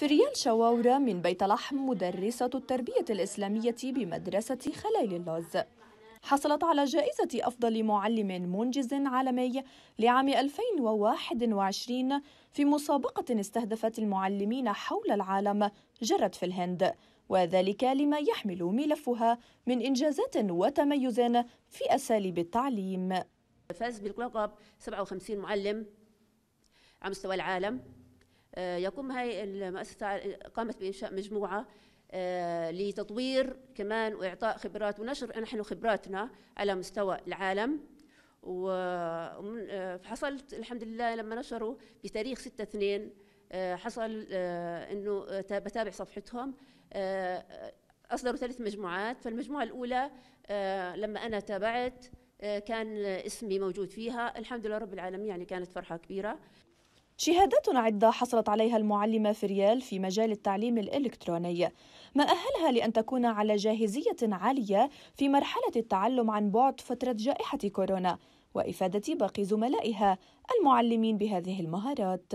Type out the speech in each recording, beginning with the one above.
فريان شواورة من بيت لحم مدرسة التربية الإسلامية بمدرسة خليل اللوز حصلت على جائزة أفضل معلم منجز عالمي لعام 2021 في مسابقة استهدفت المعلمين حول العالم جرت في الهند وذلك لما يحمل ملفها من إنجازات وتميز في أساليب التعليم فاز بالقلقب 57 معلم على مستوى العالم آه، يقوم هاي المؤسسة قامت بإنشاء مجموعة آه، لتطوير كمان وإعطاء خبرات ونشر نحن خبراتنا على مستوى العالم وحصلت آه، الحمد لله لما نشروا بتاريخ 6 2 حصل انه بتابع صفحتهم اصدروا ثلاث مجموعات فالمجموعه الاولى لما انا تابعت كان اسمي موجود فيها الحمد لله رب العالمين يعني كانت فرحه كبيره شهادات عدة حصلت عليها المعلمة فريال في مجال التعليم الإلكتروني ما أهلها لأن تكون على جاهزية عالية في مرحلة التعلم عن بعد فترة جائحة كورونا وإفادة باقي زملائها المعلمين بهذه المهارات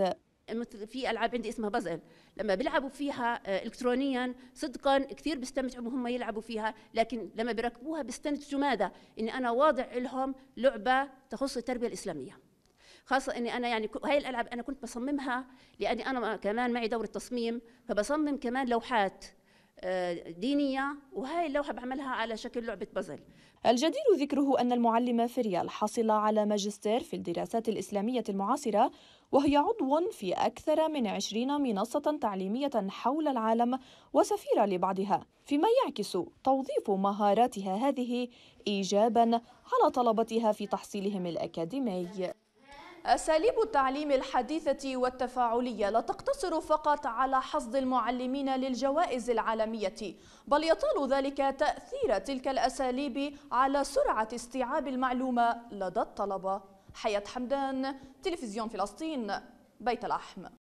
مثل في العاب عندي اسمها بازل لما بيلعبوا فيها آه، الكترونيا صدقا كثير بيستمتعوا وهم يلعبوا فيها لكن لما بيركبوها بيستنتجوا ماذا اني انا واضع لهم لعبه تخص التربيه الاسلاميه خاصه اني انا يعني هاي الالعاب انا كنت بصممها لاني انا كمان معي دور التصميم فبصمم كمان لوحات آه، دينية وهاي اللوحة بعملها على شكل لعبة بازل الجدير ذكره أن المعلمة فريال حصل على ماجستير في الدراسات الإسلامية المعاصرة وهي عضو في أكثر من عشرين منصة تعليمية حول العالم وسفيرة لبعضها فيما يعكس توظيف مهاراتها هذه إيجابا على طلبتها في تحصيلهم الأكاديمي أساليب التعليم الحديثة والتفاعلية لا تقتصر فقط على حصد المعلمين للجوائز العالمية بل يطال ذلك تأثير تلك الأساليب على سرعة استيعاب المعلومة لدى الطلبة حياة حمدان تلفزيون فلسطين بيت الأحمر